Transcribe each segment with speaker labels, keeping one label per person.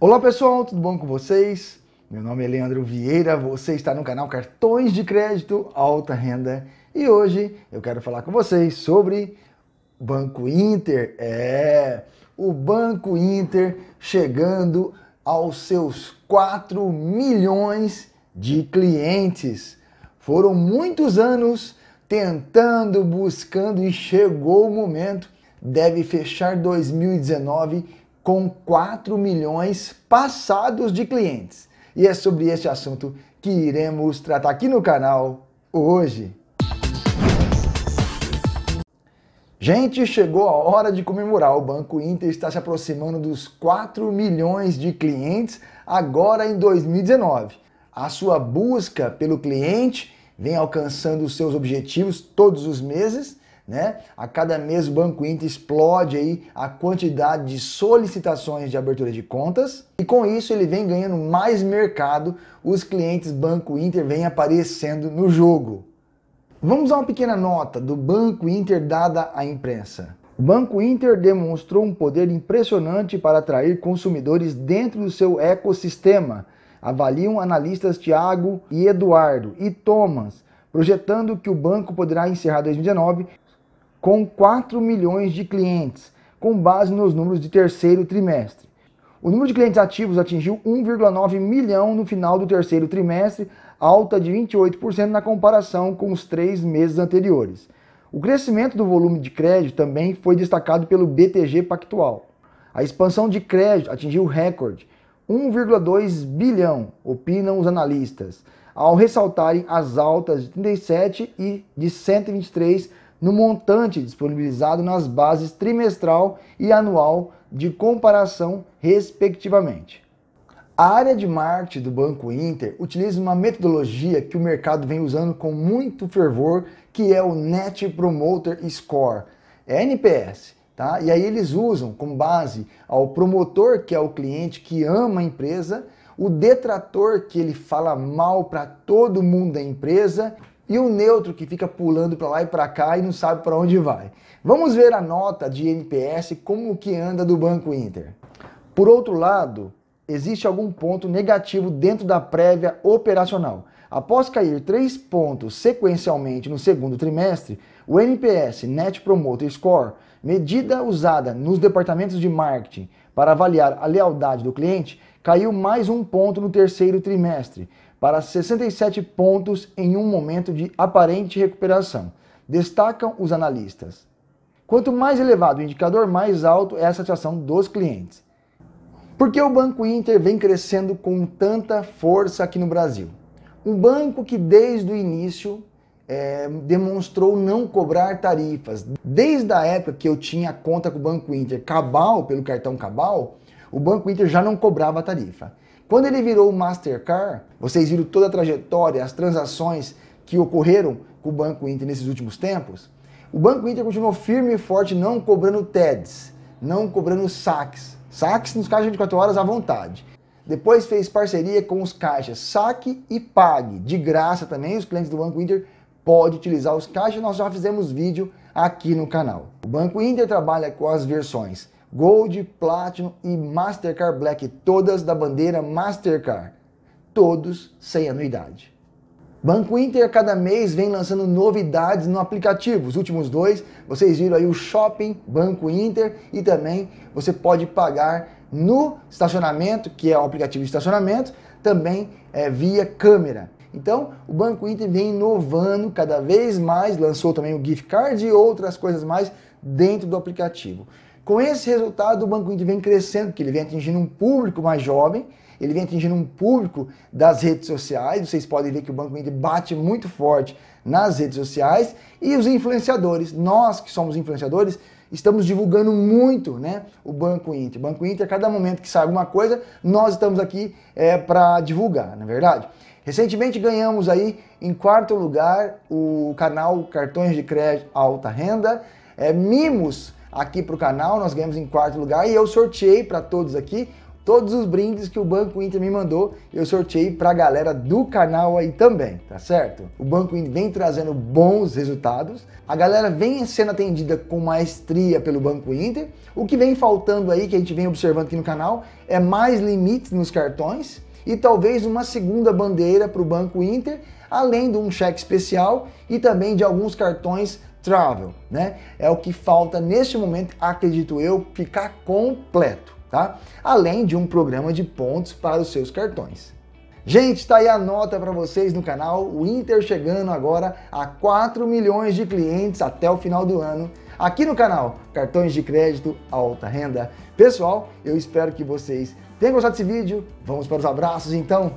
Speaker 1: Olá pessoal, tudo bom com vocês? Meu nome é Leandro Vieira, você está no canal Cartões de Crédito Alta Renda e hoje eu quero falar com vocês sobre Banco Inter. É, o Banco Inter chegando aos seus 4 milhões de clientes. Foram muitos anos tentando, buscando e chegou o momento. Deve fechar 2019 com 4 milhões passados de clientes. E é sobre este assunto que iremos tratar aqui no canal hoje. Gente, chegou a hora de comemorar. O Banco Inter está se aproximando dos 4 milhões de clientes agora em 2019. A sua busca pelo cliente vem alcançando seus objetivos todos os meses né? A cada mês o Banco Inter explode aí a quantidade de solicitações de abertura de contas e com isso ele vem ganhando mais mercado, os clientes Banco Inter vêm aparecendo no jogo. Vamos a uma pequena nota do Banco Inter dada à imprensa. O Banco Inter demonstrou um poder impressionante para atrair consumidores dentro do seu ecossistema, avaliam analistas Tiago e Eduardo e Thomas, projetando que o banco poderá encerrar 2019 com 4 milhões de clientes, com base nos números de terceiro trimestre. O número de clientes ativos atingiu 1,9 milhão no final do terceiro trimestre, alta de 28% na comparação com os três meses anteriores. O crescimento do volume de crédito também foi destacado pelo BTG Pactual. A expansão de crédito atingiu recorde, 1,2 bilhão, opinam os analistas, ao ressaltarem as altas de 37 e de 123 no montante disponibilizado nas bases trimestral e anual de comparação, respectivamente. A área de marketing do Banco Inter utiliza uma metodologia que o mercado vem usando com muito fervor, que é o Net Promoter Score, é NPS. Tá? E aí eles usam com base ao promotor, que é o cliente que ama a empresa, o detrator que ele fala mal para todo mundo da empresa, e o neutro que fica pulando para lá e para cá e não sabe para onde vai. Vamos ver a nota de NPS como que anda do Banco Inter. Por outro lado, existe algum ponto negativo dentro da prévia operacional. Após cair 3 pontos sequencialmente no segundo trimestre, o NPS Net Promoter Score, medida usada nos departamentos de marketing para avaliar a lealdade do cliente, caiu mais um ponto no terceiro trimestre, para 67 pontos em um momento de aparente recuperação, destacam os analistas. Quanto mais elevado o indicador, mais alto é a satisfação dos clientes. Por que o Banco Inter vem crescendo com tanta força aqui no Brasil? Um banco que desde o início é, demonstrou não cobrar tarifas. Desde a época que eu tinha conta com o Banco Inter Cabal, pelo cartão Cabal, o Banco Inter já não cobrava tarifa. Quando ele virou o Mastercard, vocês viram toda a trajetória, as transações que ocorreram com o Banco Inter nesses últimos tempos? O Banco Inter continuou firme e forte, não cobrando TEDs, não cobrando saques. Saques nos caixas de 24 horas à vontade. Depois fez parceria com os caixas Saque e Pague. De graça também, os clientes do Banco Inter podem utilizar os caixas. Nós já fizemos vídeo aqui no canal. O Banco Inter trabalha com as versões Gold, Platinum e Mastercard Black, todas da bandeira Mastercard, todos sem anuidade. Banco Inter cada mês vem lançando novidades no aplicativo. Os últimos dois, vocês viram aí o Shopping Banco Inter e também você pode pagar no estacionamento, que é o aplicativo de estacionamento, também é, via câmera. Então, o Banco Inter vem inovando cada vez mais, lançou também o gift card e outras coisas mais dentro do aplicativo. Com esse resultado, o Banco Inter vem crescendo, que ele vem atingindo um público mais jovem, ele vem atingindo um público das redes sociais. Vocês podem ver que o Banco Inter bate muito forte nas redes sociais e os influenciadores. Nós que somos influenciadores estamos divulgando muito, né, o Banco Inter. O Banco Inter, a cada momento que sai alguma coisa, nós estamos aqui é, para divulgar, na é verdade. Recentemente ganhamos aí em quarto lugar o canal Cartões de Crédito Alta Renda, é, Mimos aqui para o canal, nós ganhamos em quarto lugar e eu sorteei para todos aqui todos os brindes que o Banco Inter me mandou, eu sorteei para a galera do canal aí também, tá certo? O Banco Inter vem trazendo bons resultados, a galera vem sendo atendida com maestria pelo Banco Inter. O que vem faltando aí, que a gente vem observando aqui no canal, é mais limites nos cartões e talvez uma segunda bandeira para o Banco Inter, além de um cheque especial e também de alguns cartões travel, né? É o que falta neste momento, acredito eu, ficar completo, tá? Além de um programa de pontos para os seus cartões. Gente, está aí a nota para vocês no canal. O Inter chegando agora a 4 milhões de clientes até o final do ano aqui no canal Cartões de Crédito Alta Renda. Pessoal, eu espero que vocês tenham gostado desse vídeo. Vamos para os abraços então.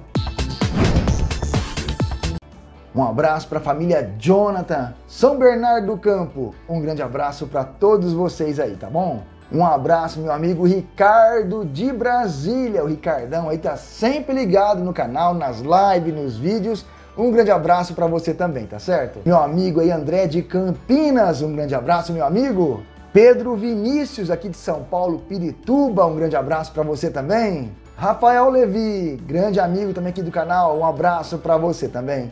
Speaker 1: Um abraço para a família Jonathan, São Bernardo do Campo. Um grande abraço para todos vocês aí, tá bom? Um abraço, meu amigo Ricardo de Brasília. O Ricardão aí tá sempre ligado no canal, nas lives, nos vídeos. Um grande abraço para você também, tá certo? Meu amigo aí André de Campinas, um grande abraço, meu amigo. Pedro Vinícius aqui de São Paulo, Pirituba, um grande abraço para você também. Rafael Levi, grande amigo também aqui do canal, um abraço para você também.